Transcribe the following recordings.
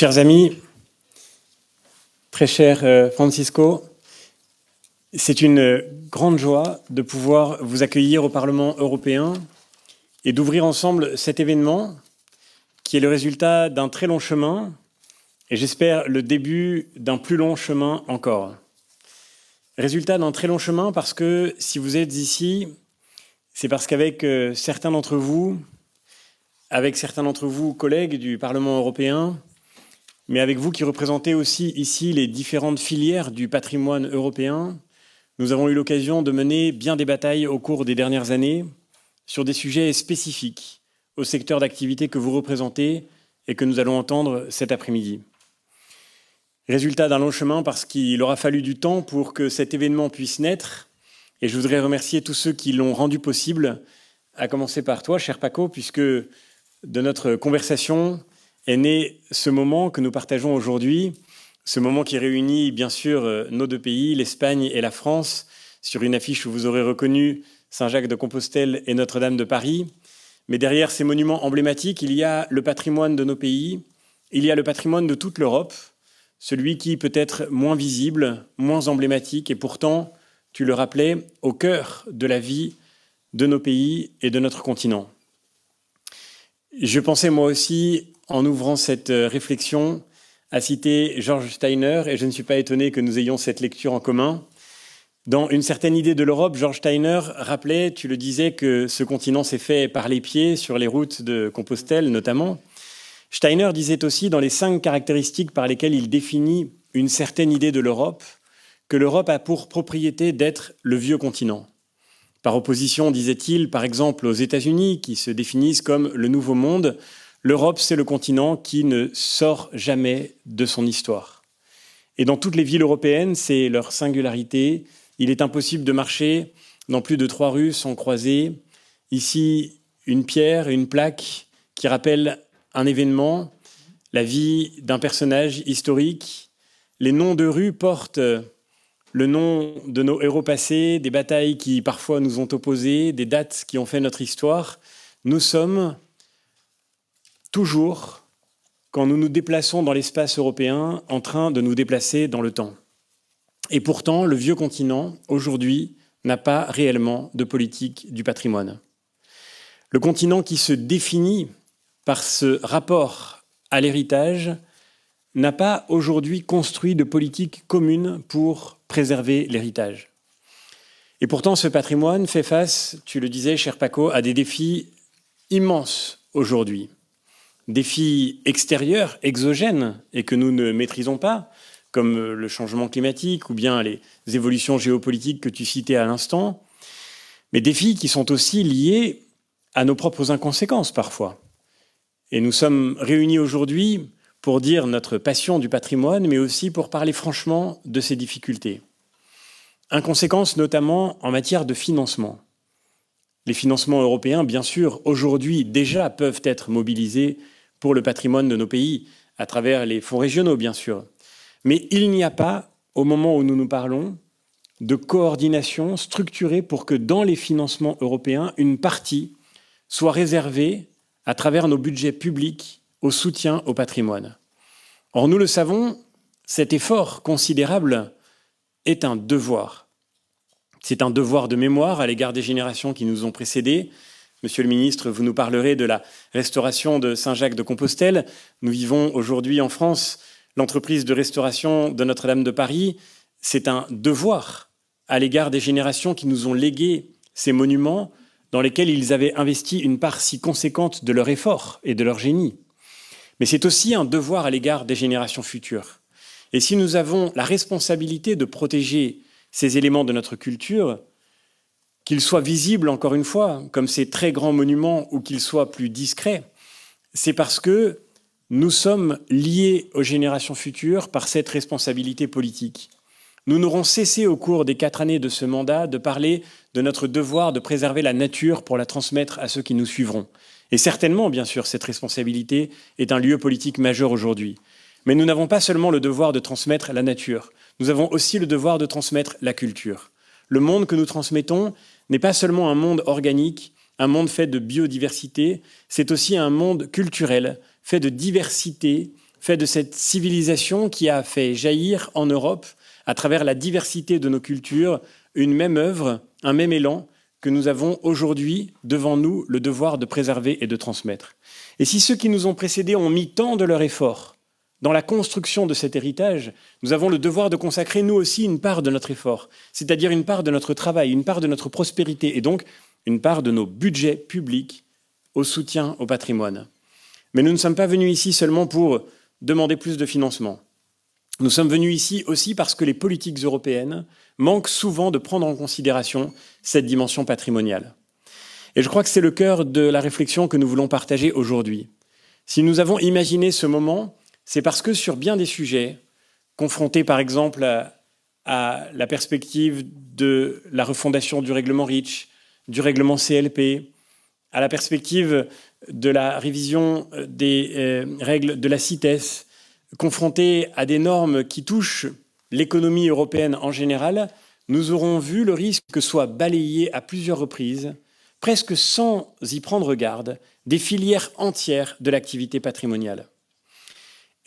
Chers amis, très cher euh, Francisco, c'est une grande joie de pouvoir vous accueillir au Parlement européen et d'ouvrir ensemble cet événement qui est le résultat d'un très long chemin et j'espère le début d'un plus long chemin encore. Résultat d'un très long chemin parce que si vous êtes ici, c'est parce qu'avec euh, certains d'entre vous, avec certains d'entre vous, collègues du Parlement européen, mais avec vous qui représentez aussi ici les différentes filières du patrimoine européen, nous avons eu l'occasion de mener bien des batailles au cours des dernières années sur des sujets spécifiques au secteur d'activité que vous représentez et que nous allons entendre cet après-midi. Résultat d'un long chemin parce qu'il aura fallu du temps pour que cet événement puisse naître et je voudrais remercier tous ceux qui l'ont rendu possible, à commencer par toi, cher Paco, puisque de notre conversation, est né ce moment que nous partageons aujourd'hui, ce moment qui réunit bien sûr euh, nos deux pays, l'Espagne et la France, sur une affiche où vous aurez reconnu Saint-Jacques de Compostelle et Notre-Dame de Paris. Mais derrière ces monuments emblématiques, il y a le patrimoine de nos pays, il y a le patrimoine de toute l'Europe, celui qui peut être moins visible, moins emblématique, et pourtant, tu le rappelais, au cœur de la vie de nos pays et de notre continent. Je pensais moi aussi en ouvrant cette euh, réflexion, a cité George Steiner, et je ne suis pas étonné que nous ayons cette lecture en commun. Dans une certaine idée de l'Europe, George Steiner rappelait, tu le disais, que ce continent s'est fait par les pieds, sur les routes de Compostelle notamment. Steiner disait aussi, dans les cinq caractéristiques par lesquelles il définit une certaine idée de l'Europe, que l'Europe a pour propriété d'être le vieux continent. Par opposition, disait-il, par exemple aux États-Unis, qui se définissent comme le nouveau monde, L'Europe, c'est le continent qui ne sort jamais de son histoire. Et dans toutes les villes européennes, c'est leur singularité. Il est impossible de marcher dans plus de trois rues sans croiser ici une pierre une plaque qui rappelle un événement, la vie d'un personnage historique. Les noms de rues portent le nom de nos héros passés, des batailles qui parfois nous ont opposés, des dates qui ont fait notre histoire. Nous sommes toujours quand nous nous déplaçons dans l'espace européen en train de nous déplacer dans le temps. Et pourtant, le vieux continent, aujourd'hui, n'a pas réellement de politique du patrimoine. Le continent qui se définit par ce rapport à l'héritage n'a pas aujourd'hui construit de politique commune pour préserver l'héritage. Et pourtant, ce patrimoine fait face, tu le disais, cher Paco, à des défis immenses aujourd'hui défis extérieurs, exogènes, et que nous ne maîtrisons pas, comme le changement climatique ou bien les évolutions géopolitiques que tu citais à l'instant, mais défis qui sont aussi liés à nos propres inconséquences parfois. Et nous sommes réunis aujourd'hui pour dire notre passion du patrimoine, mais aussi pour parler franchement de ces difficultés. Inconséquences notamment en matière de financement. Les financements européens, bien sûr, aujourd'hui déjà peuvent être mobilisés pour le patrimoine de nos pays, à travers les fonds régionaux, bien sûr. Mais il n'y a pas, au moment où nous nous parlons, de coordination structurée pour que dans les financements européens, une partie soit réservée, à travers nos budgets publics, au soutien au patrimoine. Or, nous le savons, cet effort considérable est un devoir. C'est un devoir de mémoire à l'égard des générations qui nous ont précédés, Monsieur le ministre, vous nous parlerez de la restauration de Saint-Jacques de Compostelle. Nous vivons aujourd'hui en France l'entreprise de restauration de Notre-Dame de Paris. C'est un devoir à l'égard des générations qui nous ont légué ces monuments dans lesquels ils avaient investi une part si conséquente de leur effort et de leur génie. Mais c'est aussi un devoir à l'égard des générations futures. Et si nous avons la responsabilité de protéger ces éléments de notre culture, qu'ils soient visibles, encore une fois, comme ces très grands monuments, ou qu'ils soient plus discrets, c'est parce que nous sommes liés aux générations futures par cette responsabilité politique. Nous n'aurons cessé au cours des quatre années de ce mandat de parler de notre devoir de préserver la nature pour la transmettre à ceux qui nous suivront. Et certainement, bien sûr, cette responsabilité est un lieu politique majeur aujourd'hui. Mais nous n'avons pas seulement le devoir de transmettre la nature, nous avons aussi le devoir de transmettre la culture. Le monde que nous transmettons n'est pas seulement un monde organique, un monde fait de biodiversité, c'est aussi un monde culturel, fait de diversité, fait de cette civilisation qui a fait jaillir en Europe, à travers la diversité de nos cultures, une même œuvre, un même élan que nous avons aujourd'hui devant nous le devoir de préserver et de transmettre. Et si ceux qui nous ont précédés ont mis tant de leur effort dans la construction de cet héritage, nous avons le devoir de consacrer nous aussi une part de notre effort, c'est-à-dire une part de notre travail, une part de notre prospérité et donc une part de nos budgets publics au soutien au patrimoine. Mais nous ne sommes pas venus ici seulement pour demander plus de financement. Nous sommes venus ici aussi parce que les politiques européennes manquent souvent de prendre en considération cette dimension patrimoniale. Et je crois que c'est le cœur de la réflexion que nous voulons partager aujourd'hui. Si nous avons imaginé ce moment c'est parce que sur bien des sujets, confrontés par exemple à, la perspective de la refondation du règlement REACH, du règlement CLP, à la perspective de la révision des euh, règles de la CITES, confrontés à des normes qui touchent l'économie européenne en général, nous aurons vu le risque que soit balayé à plusieurs reprises, presque sans y prendre garde, des filières entières de l'activité patrimoniale.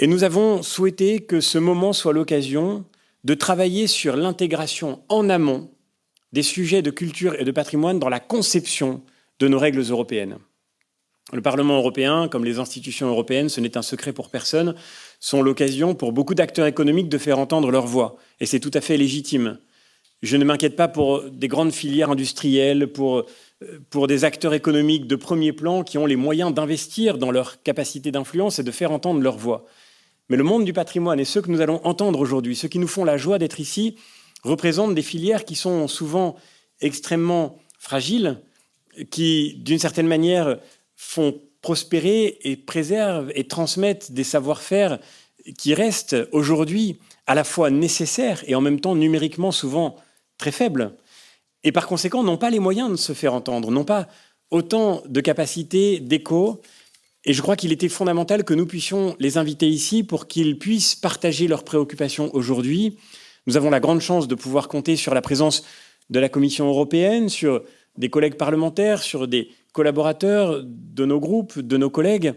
Et nous avons souhaité que ce moment soit l'occasion de travailler sur l'intégration en amont des sujets de culture et de patrimoine dans la conception de nos règles européennes. Le Parlement européen, comme les institutions européennes, ce n'est un secret pour personne, sont l'occasion pour beaucoup d'acteurs économiques de faire entendre leur voix. Et c'est tout à fait légitime. Je ne m'inquiète pas pour des grandes filières industrielles, pour, euh, pour des acteurs économiques de premier plan qui ont les moyens d'investir dans leur capacité d'influence et de faire entendre leur voix. Mais le monde du patrimoine et ceux que nous allons entendre aujourd'hui, ceux qui nous font la joie d'être ici, représentent des filières qui sont souvent extrêmement fragiles, qui, d'une certaine manière, font prospérer et préservent et transmettent des savoir-faire qui restent aujourd'hui à la fois nécessaires et en même temps numériquement souvent très faibles. Et par conséquent, n'ont pas les moyens de se faire entendre, n'ont pas autant de capacités d'écho, et je crois qu'il était fondamental que nous puissions les inviter ici pour qu'ils puissent partager leurs préoccupations aujourd'hui. Nous avons la grande chance de pouvoir compter sur la présence de la Commission européenne, sur des collègues parlementaires, sur des collaborateurs de nos groupes, de nos collègues.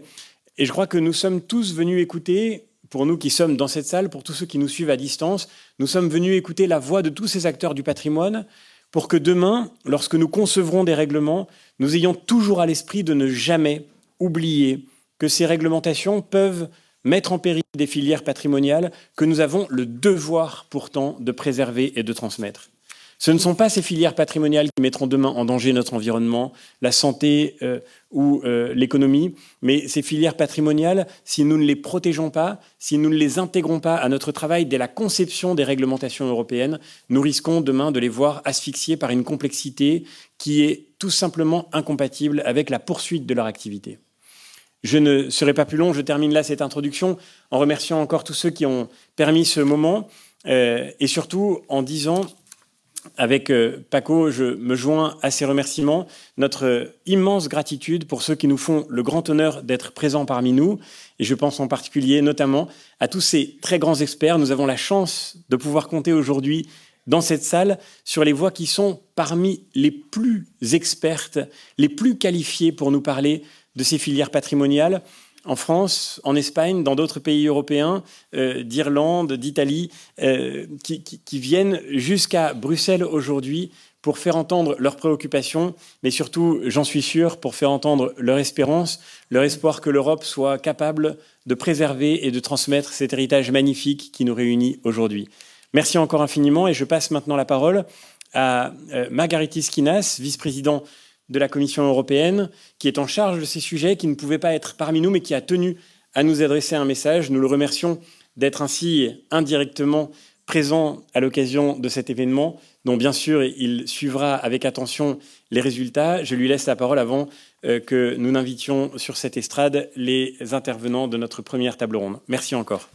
Et je crois que nous sommes tous venus écouter, pour nous qui sommes dans cette salle, pour tous ceux qui nous suivent à distance, nous sommes venus écouter la voix de tous ces acteurs du patrimoine pour que demain, lorsque nous concevrons des règlements, nous ayons toujours à l'esprit de ne jamais oublier que ces réglementations peuvent mettre en péril des filières patrimoniales que nous avons le devoir pourtant de préserver et de transmettre. Ce ne sont pas ces filières patrimoniales qui mettront demain en danger notre environnement, la santé euh, ou euh, l'économie, mais ces filières patrimoniales, si nous ne les protégeons pas, si nous ne les intégrons pas à notre travail dès la conception des réglementations européennes, nous risquons demain de les voir asphyxiées par une complexité qui est tout simplement incompatible avec la poursuite de leur activité. Je ne serai pas plus long, je termine là cette introduction en remerciant encore tous ceux qui ont permis ce moment euh, et surtout en disant, avec euh, Paco, je me joins à ces remerciements, notre immense gratitude pour ceux qui nous font le grand honneur d'être présents parmi nous et je pense en particulier notamment à tous ces très grands experts. Nous avons la chance de pouvoir compter aujourd'hui dans cette salle sur les voix qui sont parmi les plus expertes, les plus qualifiées pour nous parler de ces filières patrimoniales en France, en Espagne, dans d'autres pays européens, euh, d'Irlande, d'Italie, euh, qui, viennent jusqu'à Bruxelles aujourd'hui pour faire entendre leurs préoccupations, mais surtout, j'en suis sûr, pour faire entendre leur espérance, leur espoir que l'Europe soit capable de préserver et de transmettre cet héritage magnifique qui nous réunit aujourd'hui. Merci encore infiniment et je passe maintenant la parole à euh, Margaritis Kinas, vice président de la Commission européenne, qui est en charge de ces sujets, qui ne pouvait pas être parmi nous, mais qui a tenu à nous adresser un message. Nous le remercions d'être ainsi indirectement présent à l'occasion de cet événement, dont bien sûr il suivra avec attention les résultats. Je lui laisse la parole avant euh, que nous n'invitions sur cette estrade les intervenants de notre première table ronde. Merci encore.